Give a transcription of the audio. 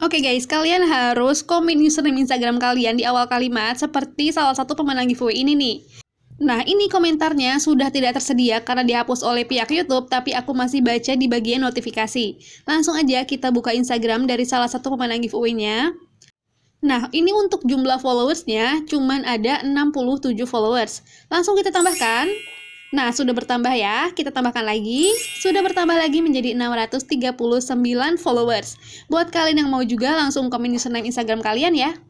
Oke okay guys, kalian harus komen username Instagram kalian di awal kalimat seperti salah satu pemenang giveaway ini nih. Nah, ini komentarnya sudah tidak tersedia karena dihapus oleh pihak YouTube, tapi aku masih baca di bagian notifikasi. Langsung aja kita buka Instagram dari salah satu pemenang giveaway-nya. Nah, ini untuk jumlah followersnya cuman ada 67 followers. Langsung kita tambahkan. Nah, sudah bertambah ya. Kita tambahkan lagi. Sudah bertambah lagi menjadi 639 followers. Buat kalian yang mau juga langsung komen username Instagram kalian ya.